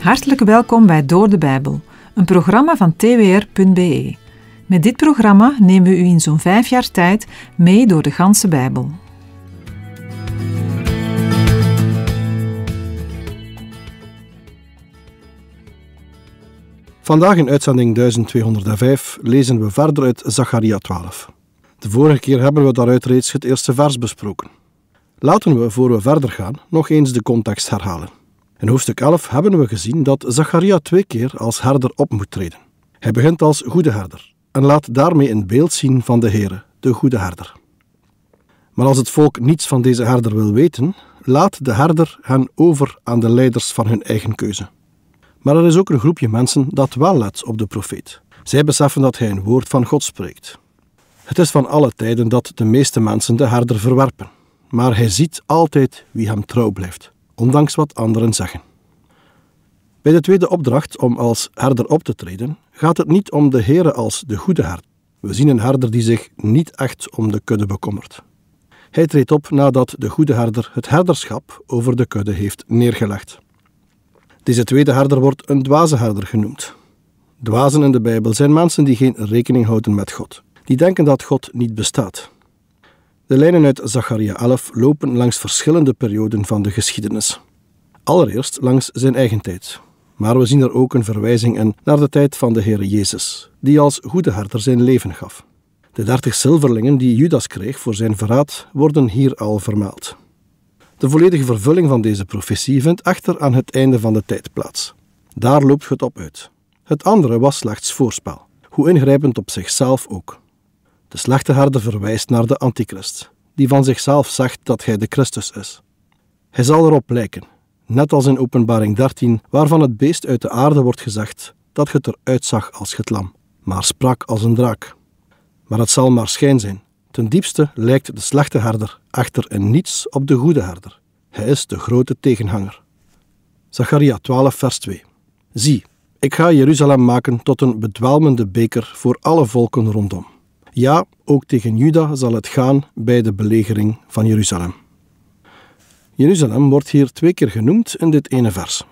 Hartelijk welkom bij Door de Bijbel, een programma van twr.be. Met dit programma nemen we u in zo'n vijf jaar tijd mee door de ganse Bijbel. Vandaag in uitzending 1205 lezen we verder uit Zacharia 12. De vorige keer hebben we daaruit reeds het eerste vers besproken. Laten we, voor we verder gaan, nog eens de context herhalen. In hoofdstuk 11 hebben we gezien dat Zacharia twee keer als herder op moet treden. Hij begint als goede herder en laat daarmee een beeld zien van de Heere, de goede herder. Maar als het volk niets van deze herder wil weten, laat de herder hen over aan de leiders van hun eigen keuze. Maar er is ook een groepje mensen dat wel let op de profeet. Zij beseffen dat hij een woord van God spreekt. Het is van alle tijden dat de meeste mensen de herder verwerpen, maar hij ziet altijd wie hem trouw blijft ondanks wat anderen zeggen. Bij de tweede opdracht om als herder op te treden, gaat het niet om de Heere als de goede herder. We zien een herder die zich niet echt om de kudde bekommert. Hij treedt op nadat de goede herder het herderschap over de kudde heeft neergelegd. Deze tweede herder wordt een dwaze herder genoemd. Dwazen in de Bijbel zijn mensen die geen rekening houden met God, die denken dat God niet bestaat. De lijnen uit Zacharia 11 lopen langs verschillende perioden van de geschiedenis. Allereerst langs zijn eigen tijd. Maar we zien er ook een verwijzing in naar de tijd van de Heer Jezus, die als goede herder zijn leven gaf. De dertig zilverlingen die Judas kreeg voor zijn verraad worden hier al vermeld. De volledige vervulling van deze profetie vindt echter aan het einde van de tijd plaats. Daar loopt het op uit. Het andere was slechts voorspel, hoe ingrijpend op zichzelf ook. De slachterharde verwijst naar de antichrist, die van zichzelf zegt dat hij de Christus is. Hij zal erop lijken, net als in Openbaring 13, waarvan het beest uit de aarde wordt gezegd dat het eruit zag als het lam, maar sprak als een draak. Maar het zal maar schijn zijn. Ten diepste lijkt de slechte herder achter in niets op de goede herder. Hij is de grote tegenhanger. Zacharia 12, vers 2. Zie, ik ga Jeruzalem maken tot een bedwelmende beker voor alle volken rondom. Ja, ook tegen Juda zal het gaan bij de belegering van Jeruzalem. Jeruzalem wordt hier twee keer genoemd in dit ene vers.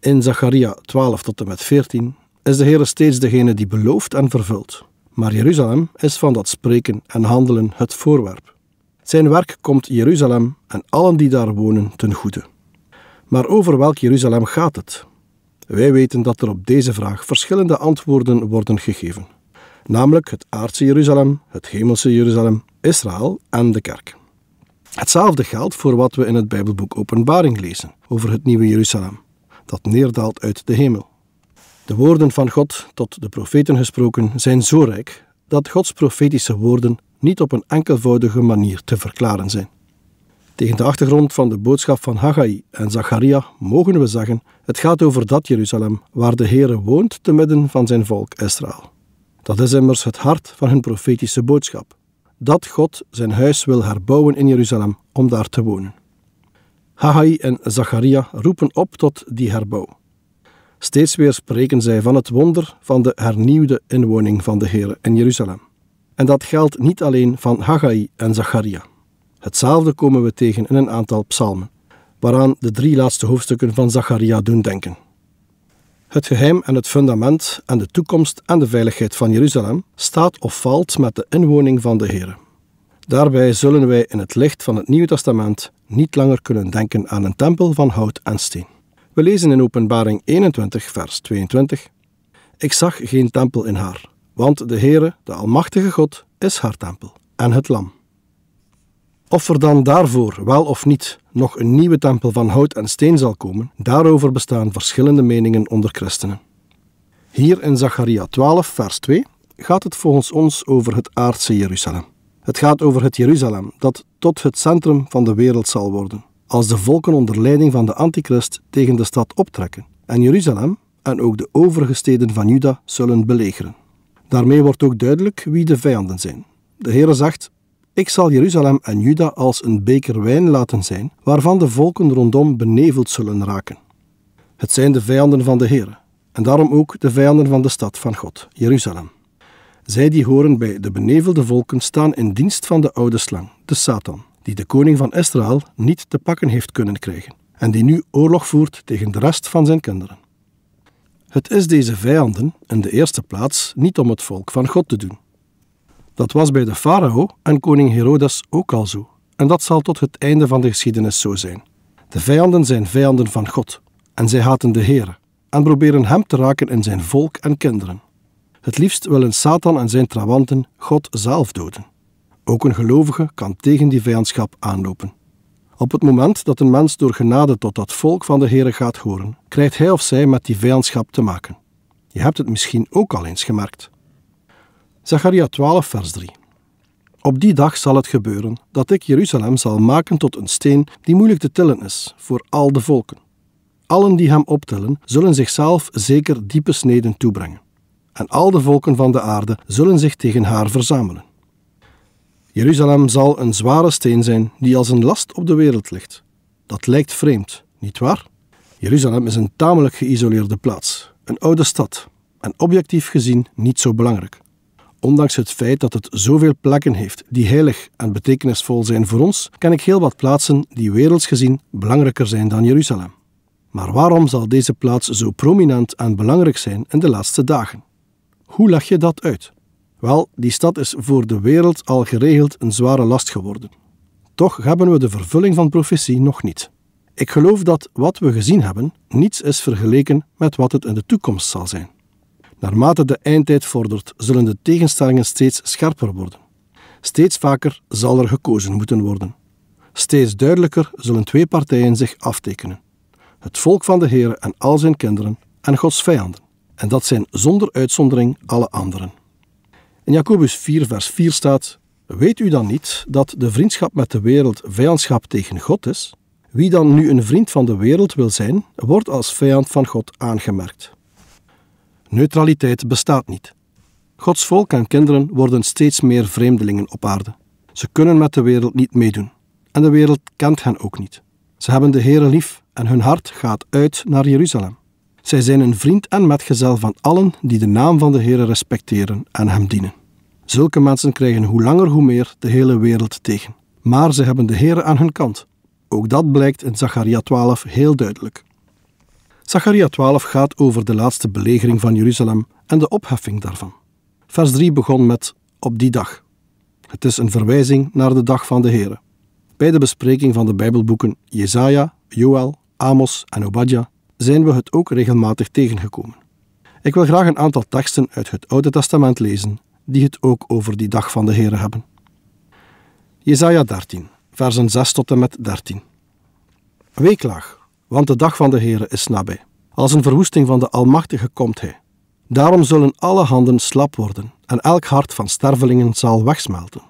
In Zacharia 12 tot en met 14 is de Heer steeds degene die belooft en vervult. Maar Jeruzalem is van dat spreken en handelen het voorwerp. Zijn werk komt Jeruzalem en allen die daar wonen ten goede. Maar over welk Jeruzalem gaat het? Wij weten dat er op deze vraag verschillende antwoorden worden gegeven namelijk het aardse Jeruzalem, het hemelse Jeruzalem, Israël en de kerk. Hetzelfde geldt voor wat we in het Bijbelboek Openbaring lezen over het nieuwe Jeruzalem, dat neerdaalt uit de hemel. De woorden van God tot de profeten gesproken zijn zo rijk dat Gods profetische woorden niet op een enkelvoudige manier te verklaren zijn. Tegen de achtergrond van de boodschap van Haggai en Zacharia mogen we zeggen: het gaat over dat Jeruzalem waar de Heere woont te midden van zijn volk Israël. Dat is immers het hart van hun profetische boodschap. Dat God zijn huis wil herbouwen in Jeruzalem om daar te wonen. Haggai en Zacharia roepen op tot die herbouw. Steeds weer spreken zij van het wonder van de hernieuwde inwoning van de Heer in Jeruzalem. En dat geldt niet alleen van Haggai en Zacharia. Hetzelfde komen we tegen in een aantal psalmen, waaraan de drie laatste hoofdstukken van Zacharia doen denken. Het geheim en het fundament en de toekomst en de veiligheid van Jeruzalem staat of valt met de inwoning van de Heer. Daarbij zullen wij in het licht van het Nieuwe Testament niet langer kunnen denken aan een tempel van hout en steen. We lezen in Openbaring 21, vers 22. Ik zag geen tempel in haar, want de Heere, de Almachtige God, is haar tempel en het Lam. Of er dan daarvoor wel of niet nog een nieuwe tempel van hout en steen zal komen, daarover bestaan verschillende meningen onder christenen. Hier in Zacharia 12, vers 2 gaat het volgens ons over het aardse Jeruzalem. Het gaat over het Jeruzalem dat tot het centrum van de wereld zal worden, als de volken onder leiding van de antichrist tegen de stad optrekken en Jeruzalem en ook de overige steden van Juda zullen belegeren. Daarmee wordt ook duidelijk wie de vijanden zijn. De Heere zegt, ik zal Jeruzalem en Juda als een beker wijn laten zijn, waarvan de volken rondom beneveld zullen raken. Het zijn de vijanden van de Heer, en daarom ook de vijanden van de stad van God, Jeruzalem. Zij die horen bij de benevelde volken staan in dienst van de oude slang, de Satan, die de koning van Israël niet te pakken heeft kunnen krijgen en die nu oorlog voert tegen de rest van zijn kinderen. Het is deze vijanden in de eerste plaats niet om het volk van God te doen, dat was bij de farao en koning Herodes ook al zo. En dat zal tot het einde van de geschiedenis zo zijn. De vijanden zijn vijanden van God. En zij haten de Heer en proberen hem te raken in zijn volk en kinderen. Het liefst willen Satan en zijn trawanten God zelf doden. Ook een gelovige kan tegen die vijandschap aanlopen. Op het moment dat een mens door genade tot dat volk van de Heer gaat horen, krijgt hij of zij met die vijandschap te maken. Je hebt het misschien ook al eens gemerkt. Zacharia 12, vers 3. Op die dag zal het gebeuren dat ik Jeruzalem zal maken tot een steen die moeilijk te tillen is voor al de volken. Allen die hem optillen zullen zichzelf zeker diepe sneden toebrengen. En al de volken van de aarde zullen zich tegen haar verzamelen. Jeruzalem zal een zware steen zijn die als een last op de wereld ligt. Dat lijkt vreemd, niet waar? Jeruzalem is een tamelijk geïsoleerde plaats, een oude stad en objectief gezien niet zo belangrijk. Ondanks het feit dat het zoveel plekken heeft die heilig en betekenisvol zijn voor ons, ken ik heel wat plaatsen die werelds gezien belangrijker zijn dan Jeruzalem. Maar waarom zal deze plaats zo prominent en belangrijk zijn in de laatste dagen? Hoe leg je dat uit? Wel, die stad is voor de wereld al geregeld een zware last geworden. Toch hebben we de vervulling van profetie nog niet. Ik geloof dat wat we gezien hebben niets is vergeleken met wat het in de toekomst zal zijn. Naarmate de eindtijd vordert, zullen de tegenstellingen steeds scherper worden. Steeds vaker zal er gekozen moeten worden. Steeds duidelijker zullen twee partijen zich aftekenen: het volk van de Heer en al zijn kinderen en Gods vijanden. En dat zijn zonder uitzondering alle anderen. In Jacobus 4, vers 4 staat: Weet u dan niet dat de vriendschap met de wereld vijandschap tegen God is? Wie dan nu een vriend van de wereld wil zijn, wordt als vijand van God aangemerkt. Neutraliteit bestaat niet. Gods volk en kinderen worden steeds meer vreemdelingen op aarde. Ze kunnen met de wereld niet meedoen. En de wereld kent hen ook niet. Ze hebben de Heere lief en hun hart gaat uit naar Jeruzalem. Zij zijn een vriend en metgezel van allen die de naam van de Heere respecteren en hem dienen. Zulke mensen krijgen hoe langer hoe meer de hele wereld tegen. Maar ze hebben de Heere aan hun kant. Ook dat blijkt in Zacharia 12 heel duidelijk. Zacharia 12 gaat over de laatste belegering van Jeruzalem en de opheffing daarvan. Vers 3 begon met op die dag. Het is een verwijzing naar de dag van de Heere. Bij de bespreking van de Bijbelboeken Jezaja, Joël, Amos en Obadja zijn we het ook regelmatig tegengekomen. Ik wil graag een aantal teksten uit het Oude Testament lezen die het ook over die dag van de Heere hebben. Jezaja 13, versen 6 tot en met 13. Weeklaag, want de dag van de Heere is nabij. Als een verwoesting van de Almachtige komt Hij. Daarom zullen alle handen slap worden, en elk hart van stervelingen zal wegsmelten.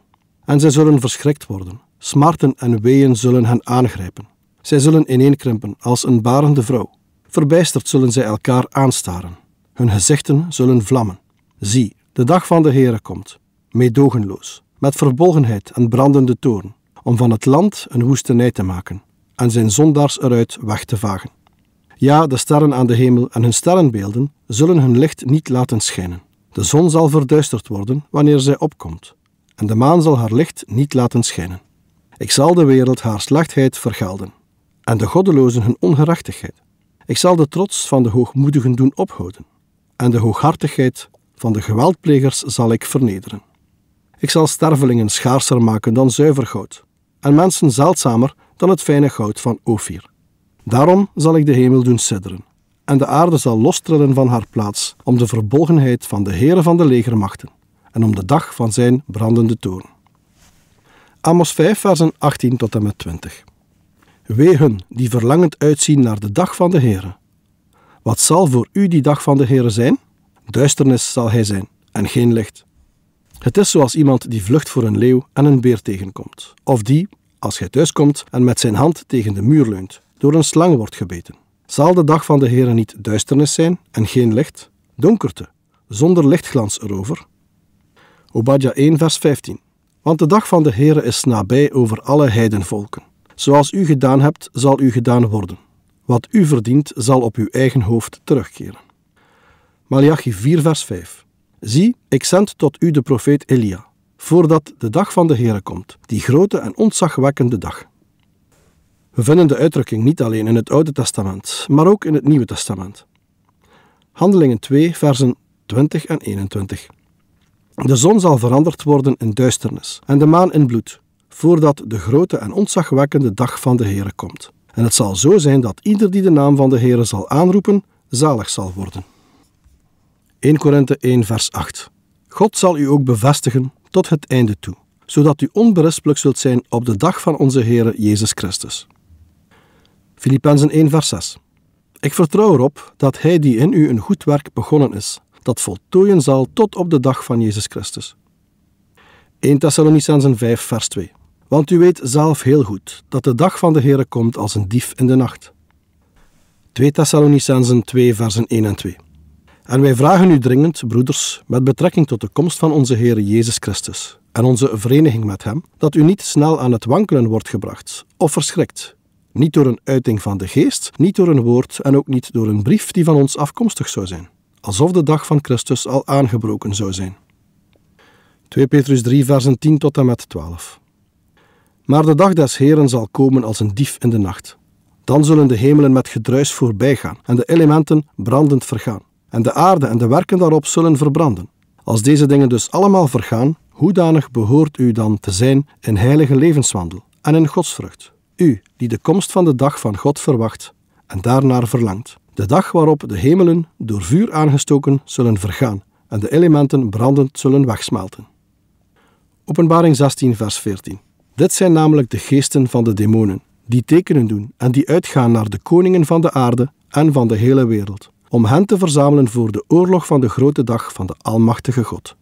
En zij zullen verschrikt worden, smarten en weeën zullen hen aangrijpen. Zij zullen ineenkrimpen als een barende vrouw. Verbijsterd zullen zij elkaar aanstaren. Hun gezichten zullen vlammen. Zie, de dag van de Heere komt, meedogenloos, met verbolgenheid en brandende toorn, om van het land een woestenij te maken, en zijn zondaars eruit weg te vagen. Ja, de sterren aan de hemel en hun sterrenbeelden zullen hun licht niet laten schijnen. De zon zal verduisterd worden wanneer zij opkomt, en de maan zal haar licht niet laten schijnen. Ik zal de wereld haar slechtheid vergelden, en de goddelozen hun ongerechtigheid. Ik zal de trots van de hoogmoedigen doen ophouden, en de hooghartigheid van de geweldplegers zal ik vernederen. Ik zal stervelingen schaarser maken dan zuiver goud, en mensen zeldzamer dan het fijne goud van Ophir. Daarom zal ik de hemel doen sidderen, en de aarde zal lostrillen van haar plaats om de verbolgenheid van de Heere van de legermachten en om de dag van zijn brandende toorn. Amos 5, versen 18 tot en met 20. Wee hun die verlangend uitzien naar de dag van de Heere. Wat zal voor u die dag van de Heere zijn? Duisternis zal hij zijn en geen licht. Het is zoals iemand die vlucht voor een leeuw en een beer tegenkomt, of die, als hij thuiskomt en met zijn hand tegen de muur leunt, door een slang wordt gebeten. Zal de dag van de Heere niet duisternis zijn en geen licht, donkerte, zonder lichtglans erover? Obadja 1, vers 15. Want de dag van de Heere is nabij over alle heidenvolken. Zoals u gedaan hebt, zal u gedaan worden. Wat u verdient, zal op uw eigen hoofd terugkeren. Malachi 4, vers 5. Zie, ik zend tot u de profeet Elia voordat de dag van de Heere komt, die grote en ontzagwekkende dag. We vinden de uitdrukking niet alleen in het Oude Testament, maar ook in het Nieuwe Testament. Handelingen 2, versen 20 en 21. De zon zal veranderd worden in duisternis en de maan in bloed, voordat de grote en ontzagwekkende dag van de Heere komt. En het zal zo zijn dat ieder die de naam van de Heere zal aanroepen, zalig zal worden. 1 Korinthe 1, vers 8. God zal u ook bevestigen tot het einde toe, zodat u onberispelijk zult zijn op de dag van onze Heere Jezus Christus. Filippenzen 1 vers 6 Ik vertrouw erop dat Hij die in u een goed werk begonnen is, dat voltooien zal tot op de dag van Jezus Christus. 1 Thessalonicenzen 5 vers 2 Want u weet zelf heel goed dat de dag van de Heere komt als een dief in de nacht. 2 Thessalonicenzen 2 versen 1 en 2 en wij vragen u dringend, broeders, met betrekking tot de komst van onze Heer Jezus Christus en onze vereniging met Hem, dat u niet snel aan het wankelen wordt gebracht of verschrikt. Niet door een uiting van de geest, niet door een woord en ook niet door een brief die van ons afkomstig zou zijn. Alsof de dag van Christus al aangebroken zou zijn. 2 Petrus 3, versen 10 tot en met 12. Maar de dag des Heren zal komen als een dief in de nacht. Dan zullen de hemelen met gedruis voorbijgaan en de elementen brandend vergaan en de aarde en de werken daarop zullen verbranden. Als deze dingen dus allemaal vergaan, hoedanig behoort u dan te zijn in heilige levenswandel en in godsvrucht, u die de komst van de dag van God verwacht en daarnaar verlangt, de dag waarop de hemelen door vuur aangestoken zullen vergaan en de elementen brandend zullen wegsmelten. Openbaring 16, vers 14. Dit zijn namelijk de geesten van de demonen, die tekenen doen en die uitgaan naar de koningen van de aarde en van de hele wereld, om hen te verzamelen voor de oorlog van de grote dag van de Almachtige God.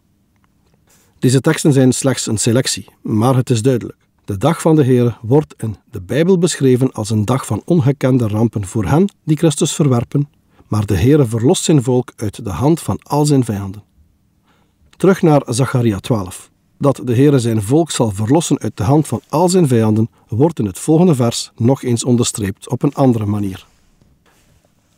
Deze teksten zijn slechts een selectie, maar het is duidelijk. De dag van de Heer wordt in de Bijbel beschreven als een dag van ongekende rampen voor hen die Christus verwerpen, maar de Heer verlost zijn volk uit de hand van al zijn vijanden. Terug naar Zacharia 12. Dat de Heer zijn volk zal verlossen uit de hand van al zijn vijanden, wordt in het volgende vers nog eens onderstreept op een andere manier.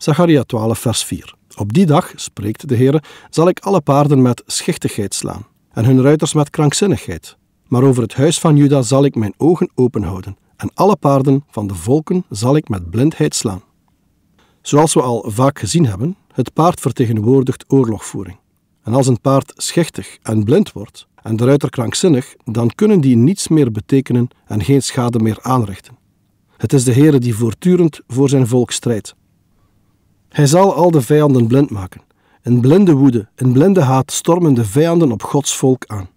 Zacharia 12, vers 4. Op die dag, spreekt de Heer, zal ik alle paarden met schichtigheid slaan en hun ruiters met krankzinnigheid. Maar over het huis van Juda zal ik mijn ogen open houden en alle paarden van de volken zal ik met blindheid slaan. Zoals we al vaak gezien hebben, het paard vertegenwoordigt oorlogvoering. En als een paard schichtig en blind wordt en de ruiter krankzinnig, dan kunnen die niets meer betekenen en geen schade meer aanrichten. Het is de Heer die voortdurend voor zijn volk strijdt hij zal al de vijanden blind maken. In blinde woede, in blinde haat stormen de vijanden op Gods volk aan.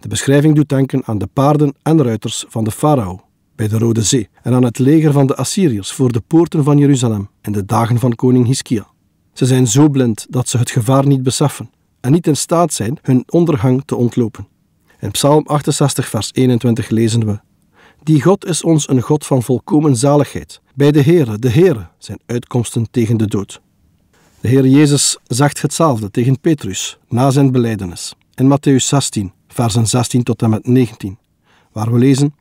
De beschrijving doet denken aan de paarden en ruiters van de farao bij de Rode Zee en aan het leger van de Assyriërs voor de poorten van Jeruzalem in de dagen van koning Hiskia. Ze zijn zo blind dat ze het gevaar niet beseffen en niet in staat zijn hun ondergang te ontlopen. In Psalm 68, vers 21 lezen we: Die God is ons een God van volkomen zaligheid bij de Heere, de Heere, zijn uitkomsten tegen de dood. De Heer Jezus zegt hetzelfde tegen Petrus na zijn belijdenis in Matthäus 16, versen 16 tot en met 19, waar we lezen: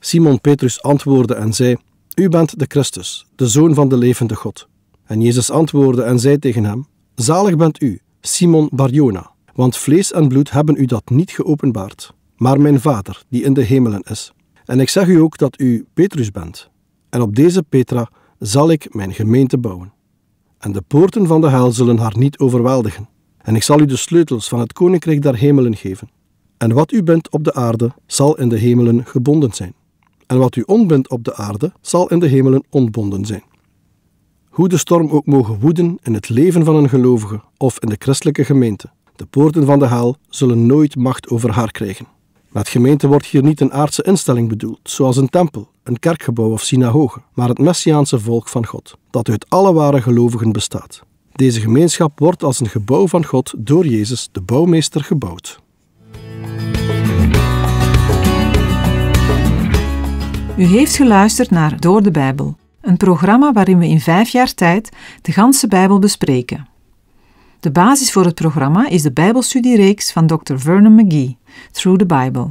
Simon Petrus antwoordde en zei: U bent de Christus, de zoon van de levende God. En Jezus antwoordde en zei tegen hem: Zalig bent u, Simon Barjona, want vlees en bloed hebben u dat niet geopenbaard, maar mijn Vader die in de hemelen is. En ik zeg u ook dat u Petrus bent, en op deze Petra zal ik mijn gemeente bouwen. En de poorten van de hel zullen haar niet overweldigen. En ik zal u de sleutels van het koninkrijk der hemelen geven. En wat u bent op de aarde zal in de hemelen gebonden zijn. En wat u onbent op de aarde zal in de hemelen ontbonden zijn. Hoe de storm ook mogen woeden in het leven van een gelovige of in de christelijke gemeente, de poorten van de hel zullen nooit macht over haar krijgen. Met gemeente wordt hier niet een aardse instelling bedoeld, zoals een tempel een kerkgebouw of synagoge, maar het Messiaanse volk van God, dat uit alle ware gelovigen bestaat. Deze gemeenschap wordt als een gebouw van God door Jezus, de bouwmeester, gebouwd. U heeft geluisterd naar Door de Bijbel, een programma waarin we in vijf jaar tijd de ganse Bijbel bespreken. De basis voor het programma is de Bijbelstudiereeks van Dr. Vernon McGee, Through the Bible.